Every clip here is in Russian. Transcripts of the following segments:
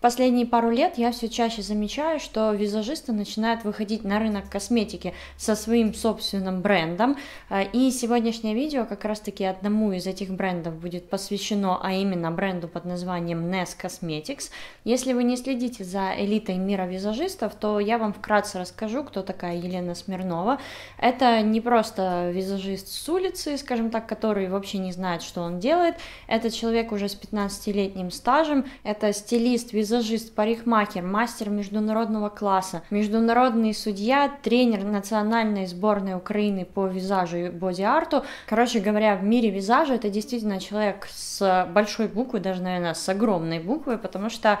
Последние пару лет я все чаще замечаю, что визажисты начинают выходить на рынок косметики со своим собственным брендом. Э, и сегодняшнее видео как раз-таки одному из этих брендов будет посвящено, а именно бренду под названием NES Cosmetics. Если вы не следите за элитой мира визажистов, то я вам вкратце расскажу, кто такая Елена Смирнова. Это не просто визажист с улицы, скажем так, который вообще не знает, что он делает. Это человек уже с 15-летним стажем, это стилист, визажист, визажист, парикмахер, мастер международного класса, международный судья, тренер национальной сборной Украины по визажу и боди-арту. Короче говоря, в мире визажа это действительно человек с большой буквы, даже, наверное, с огромной буквы, потому что э,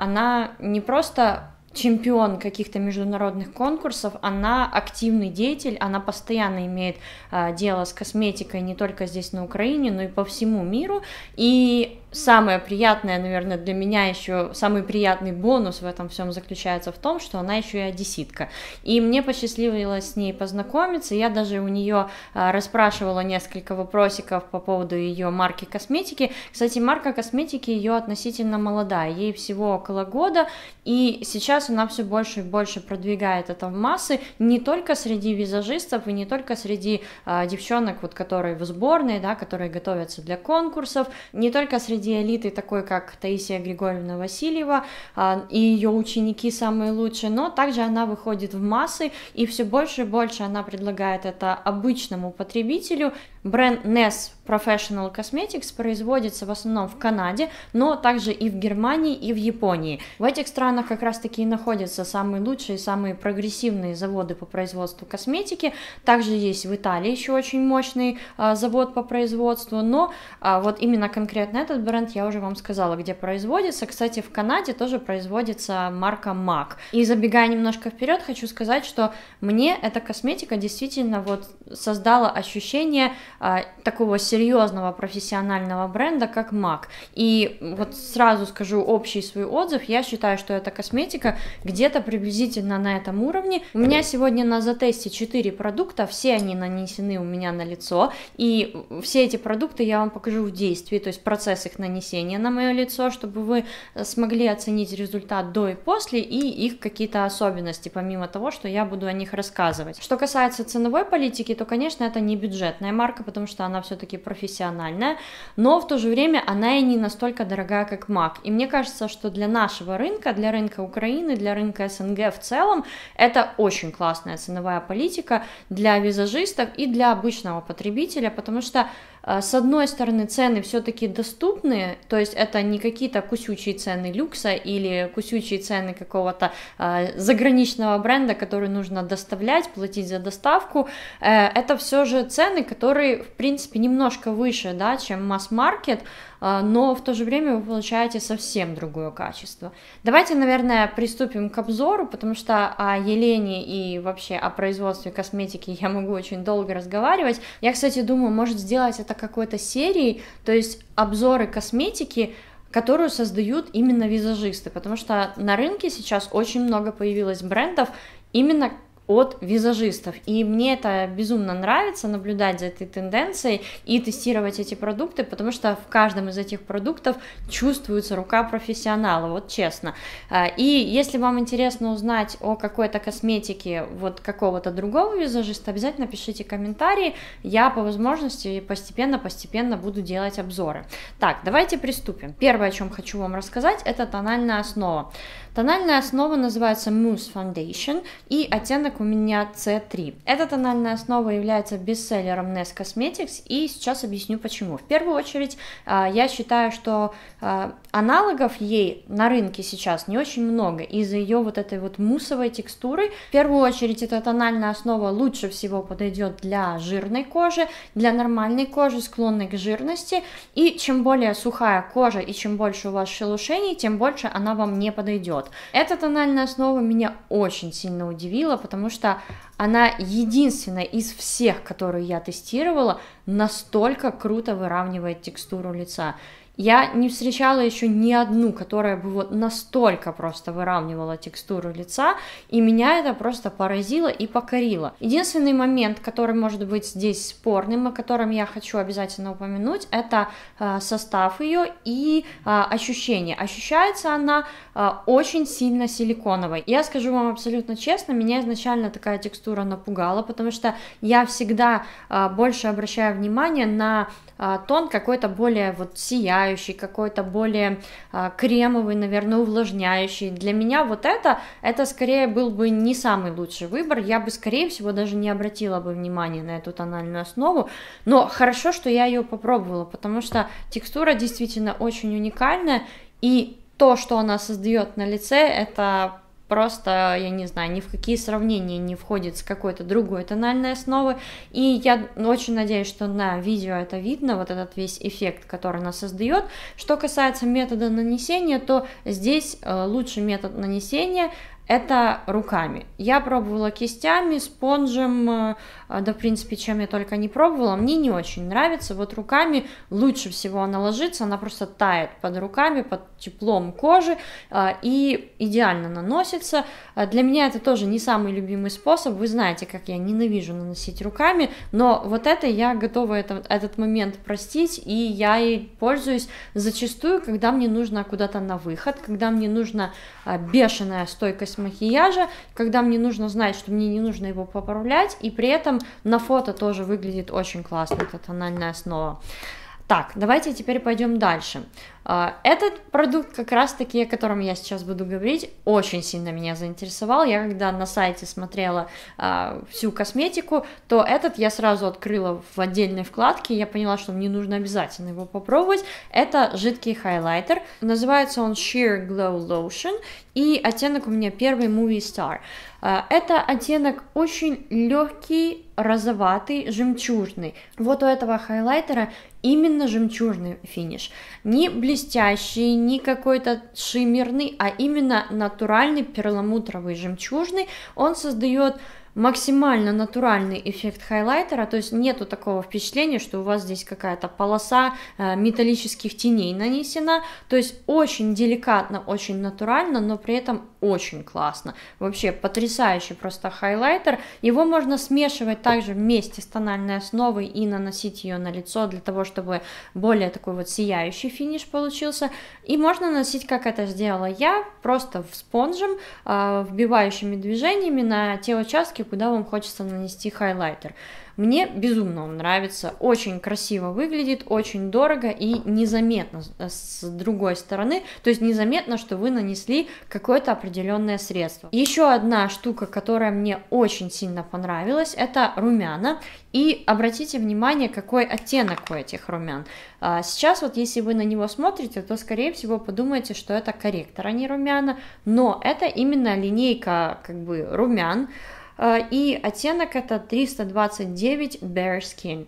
она не просто чемпион каких-то международных конкурсов, она активный деятель, она постоянно имеет э, дело с косметикой не только здесь на Украине, но и по всему миру, и самое приятное, наверное, для меня еще самый приятный бонус в этом всем заключается в том, что она еще и одесситка. И мне посчастливилось с ней познакомиться. Я даже у нее а, расспрашивала несколько вопросиков по поводу ее марки косметики. Кстати, марка косметики ее относительно молодая, ей всего около года, и сейчас она все больше и больше продвигает это в массы, не только среди визажистов и не только среди а, девчонок, вот которые в сборной, да, которые готовятся для конкурсов, не только среди среди элиты, такой как Таисия Григорьевна Васильева а, и ее ученики самые лучшие, но также она выходит в массы, и все больше и больше она предлагает это обычному потребителю, Бренд NES Professional Cosmetics производится в основном в Канаде, но также и в Германии, и в Японии. В этих странах как раз-таки и находятся самые лучшие, самые прогрессивные заводы по производству косметики. Также есть в Италии еще очень мощный а, завод по производству, но а, вот именно конкретно этот бренд я уже вам сказала, где производится. Кстати, в Канаде тоже производится марка MAC. И забегая немножко вперед, хочу сказать, что мне эта косметика действительно вот создала ощущение а, такого серьезного профессионального бренда, как Mac. И вот сразу скажу общий свой отзыв. Я считаю, что эта косметика где-то приблизительно на этом уровне. У меня сегодня на затесте 4 продукта, все они нанесены у меня на лицо, и все эти продукты я вам покажу в действии, то есть процесс их нанесения на мое лицо, чтобы вы смогли оценить результат до и после и их какие-то особенности, помимо того, что я буду о них рассказывать. Что касается ценовой политики, то, конечно, это не бюджетная марка, потому что она все-таки профессиональная, но в то же время она и не настолько дорогая, как Mac. И мне кажется, что для нашего рынка, для рынка Украины, для рынка СНГ в целом, это очень классная ценовая политика для визажистов и для обычного потребителя, потому что а, с одной стороны, цены все-таки доступны, то есть это не какие-то кусючие цены люкса или кусючие цены какого-то а, заграничного бренда, который нужно доставлять, платить за доставку. Э, это все же цены, которые, в принципе, немножко выше, да, чем масс-маркет, а, но в то же время вы получаете совсем другое качество. Давайте, наверное, приступим к обзору, потому что о Елене и вообще о производстве косметики я могу очень долго разговаривать. Я, кстати, думаю, может сделать это какой-то серией, то есть обзоры косметики, которую создают именно визажисты, потому что на рынке сейчас очень много появилось брендов именно от визажистов. И мне это безумно нравится, наблюдать за этой тенденцией и тестировать эти продукты, потому что в каждом из этих продуктов чувствуется рука профессионала, вот честно. А, и если вам интересно узнать о какой-то косметике вот какого-то другого визажиста, обязательно пишите комментарии, я по возможности постепенно-постепенно буду делать обзоры. Так, давайте приступим. Первое, о чем хочу вам рассказать, это тональная основа. Тональная основа называется Mousse Foundation, и оттенок у меня C3. Эта тональная основа является бестселлером NES Cosmetics, и сейчас объясню почему. В первую очередь, а, я считаю, что а, Аналогов ей на рынке сейчас не очень много из-за ее вот этой вот мусовой текстуры. В первую очередь эта тональная основа лучше всего подойдет для жирной кожи, для нормальной кожи, склонной к жирности. И чем более сухая кожа и чем больше у вас шелушений, тем больше она вам не подойдет. Эта тональная основа меня очень сильно удивила, потому что она единственная из всех, которые я тестировала, настолько круто выравнивает текстуру лица. Я не встречала еще ни одну, которая бы вот настолько просто выравнивала текстуру лица, и меня это просто поразило и покорило. Единственный момент, который может быть здесь спорным, о котором я хочу обязательно упомянуть, это э, состав ее и э, ощущение. Ощущается она э, очень сильно силиконовой. Я скажу вам абсолютно честно, меня изначально такая текстура напугала, потому что я всегда больше обращаю внимание на тон какой-то более вот сияющий, питающий, какой-то более а, кремовый, наверное, увлажняющий. Для меня вот это, это скорее был бы не самый лучший выбор. Я бы, скорее всего, даже не обратила бы внимания на эту тональную основу. Но хорошо, что я ее попробовала, потому что текстура действительно очень уникальная. И то, что она создает на лице, это просто, я не знаю, ни в какие сравнения не входит с какой-то другой тональной основы. И я очень надеюсь, что на видео это видно, вот этот весь эффект, который она создает. Что касается метода нанесения, то здесь э, лучший метод нанесения это руками. Я пробовала кистями, спонжем, э, а, да, в принципе, чем я только не пробовала. Мне не очень нравится. Вот руками лучше всего она ложится, она просто тает под руками, под теплом кожи а, и идеально наносится. А, для меня это тоже не самый любимый способ. Вы знаете, как я ненавижу наносить руками, но вот это я готова это, этот момент простить, и я ей пользуюсь зачастую, когда мне нужно куда-то на выход, когда мне нужна бешеная стойкость макияжа, когда мне нужно знать, что мне не нужно его поправлять, и при этом на фото тоже выглядит очень классно эта тональная основа. Так, давайте теперь пойдем дальше. А, этот продукт, как раз таки, о котором я сейчас буду говорить, очень сильно меня заинтересовал. Я когда на сайте смотрела э, всю косметику, то этот я сразу открыла в отдельной вкладке. Я поняла, что мне нужно обязательно его попробовать. Это жидкий хайлайтер. Называется он Sheer Glow Lotion. И оттенок у меня первый Movie Star. Э, это оттенок очень легкий, розоватый, жемчужный. Вот у этого хайлайтера именно жемчужный финиш. Не блестящий, не какой-то шиммерный, а именно натуральный перламутровый жемчужный. Он создает максимально натуральный эффект хайлайтера, то есть нету такого впечатления, что у вас здесь какая-то полоса э, металлических теней нанесена, то есть очень деликатно, очень натурально, но при этом очень классно. Вообще потрясающий просто хайлайтер. Его можно смешивать также вместе с тональной основой и наносить ее на лицо для того, чтобы более такой вот сияющий финиш получился. И можно наносить, как это сделала я, просто в спонжем, а, вбивающими движениями на те участки, куда вам хочется нанести хайлайтер. Мне безумно он нравится, очень красиво выглядит, очень дорого и незаметно с другой стороны, то есть незаметно, что вы нанесли какой-то определенный определенное средство. Еще одна штука, которая мне очень сильно понравилась, это румяна. И обратите внимание, какой оттенок у этих румян. А, сейчас вот если вы на него смотрите, то скорее всего подумаете, что это корректор, а не румяна. Но это именно линейка как бы румян. А, и оттенок это 329 Bare Skin.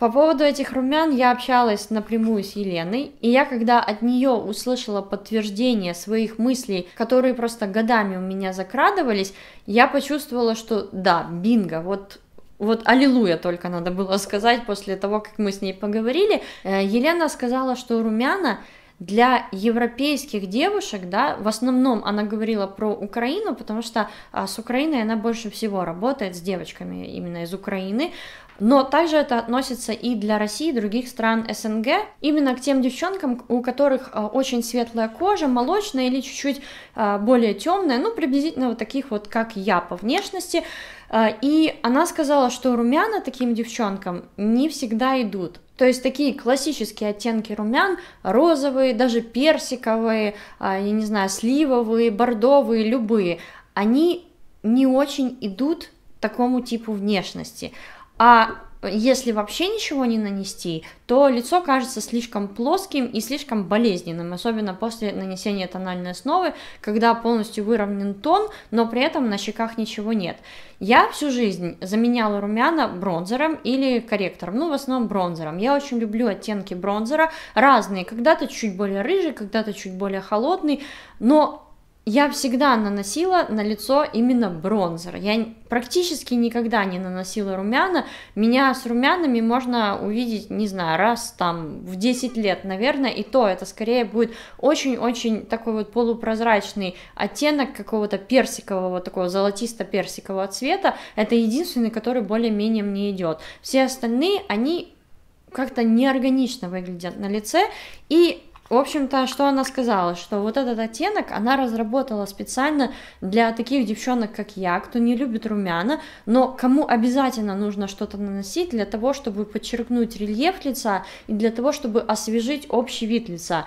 По поводу этих румян я общалась напрямую с Еленой, и я когда от нее услышала подтверждение своих мыслей, которые просто годами у меня закрадывались, я почувствовала, что да, бинго, вот вот аллилуйя только надо было сказать после того, как мы с ней поговорили. Э, Елена сказала, что румяна для европейских девушек, да, в основном она говорила про Украину, потому что а, с Украиной она больше всего работает с девочками именно из Украины. Но также это относится и для России и других стран СНГ, именно к тем девчонкам, у которых а, очень светлая кожа, молочная или чуть-чуть а, более темная, ну, приблизительно вот таких вот, как я по внешности. А, и она сказала, что румяна таким девчонкам не всегда идут. То есть такие классические оттенки румян, розовые, даже персиковые, я не знаю, сливовые, бордовые, любые, они не очень идут такому типу внешности. А если вообще ничего не нанести, то лицо кажется слишком плоским и слишком болезненным, особенно после нанесения тональной основы, когда полностью выровнен тон, но при этом на щеках ничего нет. Я всю жизнь заменяла румяна бронзером или корректором, ну в основном бронзером. Я очень люблю оттенки бронзера, разные, когда-то чуть более рыжий, когда-то чуть более холодный, но я всегда наносила на лицо именно бронзер. Я практически никогда не наносила румяна. Меня с румянами можно увидеть, не знаю, раз там в 10 лет, наверное, и то это скорее будет очень-очень такой вот полупрозрачный оттенок какого-то персикового, такого золотисто-персикового цвета. Это единственный, который более-менее мне идет. Все остальные, они как-то неорганично выглядят на лице, и в общем-то, что она сказала, что вот этот оттенок она разработала специально для таких девчонок, как я, кто не любит румяна, но кому обязательно нужно что-то наносить для того, чтобы подчеркнуть рельеф лица и для того, чтобы освежить общий вид лица.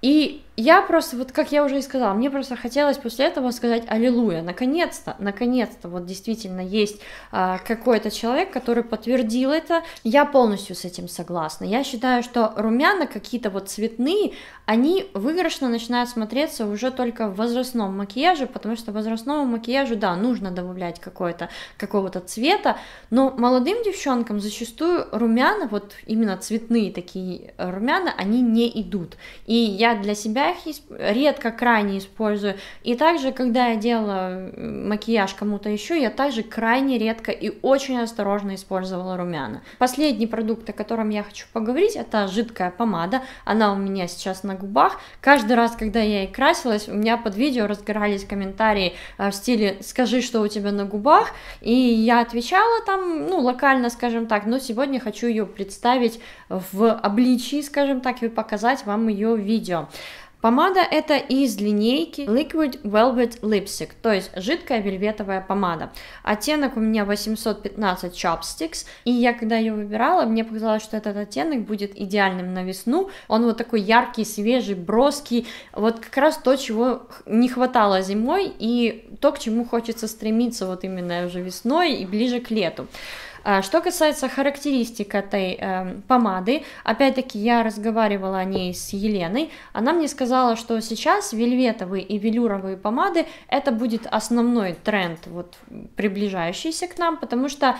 И я просто, вот как я уже и сказала, мне просто хотелось после этого сказать «Аллилуйя», наконец-то, наконец-то, вот действительно есть а, какой-то человек, который подтвердил это, я полностью с этим согласна, я считаю, что румяна какие-то вот цветные, они выигрышно начинают смотреться уже только в возрастном макияже, потому что возрастному макияжу, да, нужно добавлять какое-то, какого-то цвета, но молодым девчонкам зачастую румяна, вот именно цветные такие румяна, они не идут, и я для себя их редко, крайне использую. И также, когда я делала макияж кому-то еще, я также крайне редко и очень осторожно использовала румяна. Последний продукт, о котором я хочу поговорить, это жидкая помада. Она у меня сейчас на губах. Каждый раз, когда я ей красилась, у меня под видео разгорались комментарии э, в стиле «Скажи, что у тебя на губах», и я отвечала там, ну, локально, скажем так, но сегодня хочу ее представить в обличии, скажем так, и показать вам ее видео. Помада это из линейки Liquid Velvet Lipstick, то есть жидкая вельветовая помада. Оттенок у меня 815 Chopsticks, и я когда ее выбирала, мне показалось, что этот оттенок будет идеальным на весну. Он вот такой яркий, свежий, броский, вот как раз то, чего не хватало зимой, и то, к чему хочется стремиться вот именно уже весной и ближе к лету. А, что касается характеристик этой э, помады, опять-таки я разговаривала о ней с Еленой, она мне сказала, что сейчас вельветовые и велюровые помады это будет основной тренд, вот приближающийся к нам, потому что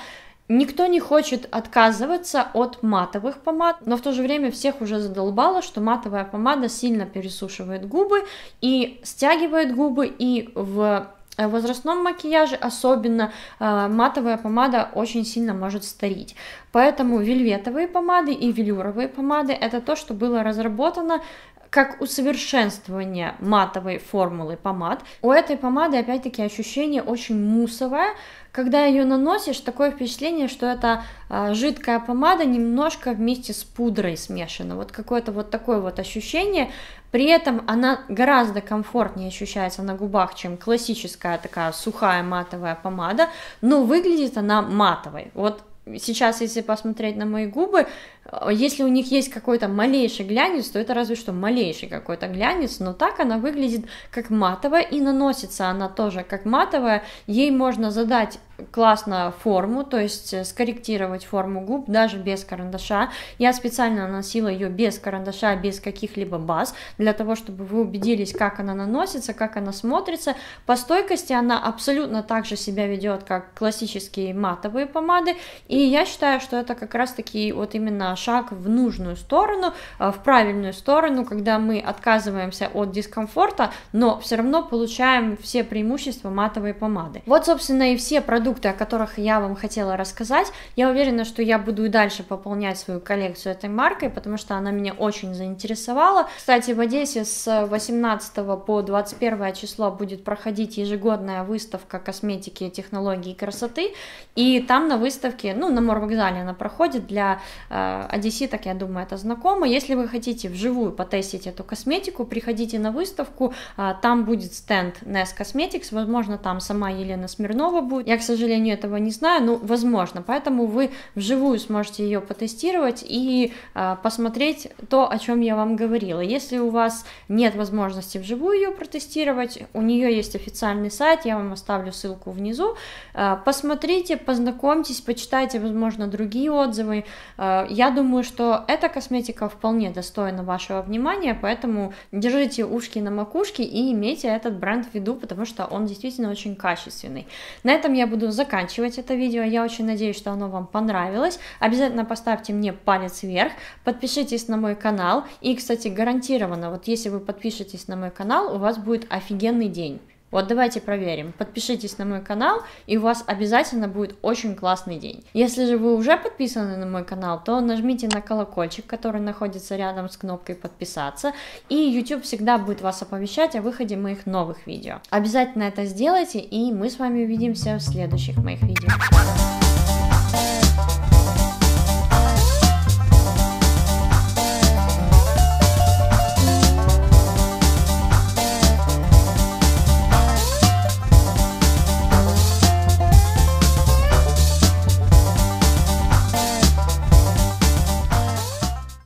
Никто не хочет отказываться от матовых помад, но в то же время всех уже задолбало, что матовая помада сильно пересушивает губы и стягивает губы, и в Э, в возрастном макияже, особенно э, матовая помада очень сильно может старить. Поэтому вельветовые помады и велюровые помады это то, что было разработано как усовершенствование матовой формулы помад. У этой помады, опять-таки, ощущение очень мусовое. Когда ее наносишь, такое впечатление, что это э, жидкая помада немножко вместе с пудрой смешана. Вот какое-то вот такое вот ощущение. При этом она гораздо комфортнее ощущается на губах, чем классическая такая сухая матовая помада, но выглядит она матовой. Вот сейчас, если посмотреть на мои губы, а если у них есть какой-то малейший глянец, то это разве что малейший какой-то глянец, но так она выглядит как матовая и наносится она тоже как матовая. Ей можно задать классно форму, то есть э, скорректировать форму губ даже без карандаша. Я специально наносила ее без карандаша, без каких-либо баз, для того, чтобы вы убедились, как она наносится, как она смотрится. По стойкости она абсолютно так же себя ведет, как классические матовые помады, и я считаю, что это как раз таки вот именно шаг в нужную сторону, э, в правильную сторону, когда мы отказываемся от дискомфорта, но все равно получаем все преимущества матовой помады. Вот, собственно, и все продукты, о которых я вам хотела рассказать. Я уверена, что я буду и дальше пополнять свою коллекцию этой маркой, потому что она меня очень заинтересовала. Кстати, в Одессе с 18 по 21 число будет проходить ежегодная выставка косметики, технологий и красоты, и там на выставке, ну, на морвокзале она проходит для э, Одесси, так я думаю, это знакомо. Если вы хотите вживую потестить эту косметику, приходите на выставку, а, там будет стенд NES Cosmetics, возможно, там сама Елена Смирнова будет. Я, к сожалению, этого не знаю, но возможно, поэтому вы вживую сможете ее потестировать и а, посмотреть то, о чем я вам говорила. Если у вас нет возможности вживую ее протестировать, у нее есть официальный сайт, я вам оставлю ссылку внизу, а, посмотрите, познакомьтесь, почитайте, возможно, другие отзывы. Я я думаю, что эта косметика вполне достойна вашего внимания, поэтому держите ушки на макушке и имейте этот бренд в виду, потому что он действительно очень качественный. На этом я буду заканчивать это видео. Я очень надеюсь, что оно вам понравилось. Обязательно поставьте мне палец вверх, подпишитесь на мой канал. И, кстати, гарантированно, вот если вы подпишетесь на мой канал, у вас будет офигенный день. Вот давайте проверим. Подпишитесь на мой канал, и у вас обязательно будет очень классный день. Если же вы уже подписаны на мой канал, то нажмите на колокольчик, который находится рядом с кнопкой подписаться, и YouTube всегда будет вас оповещать о выходе моих новых видео. Обязательно это сделайте, и мы с вами увидимся в следующих моих видео.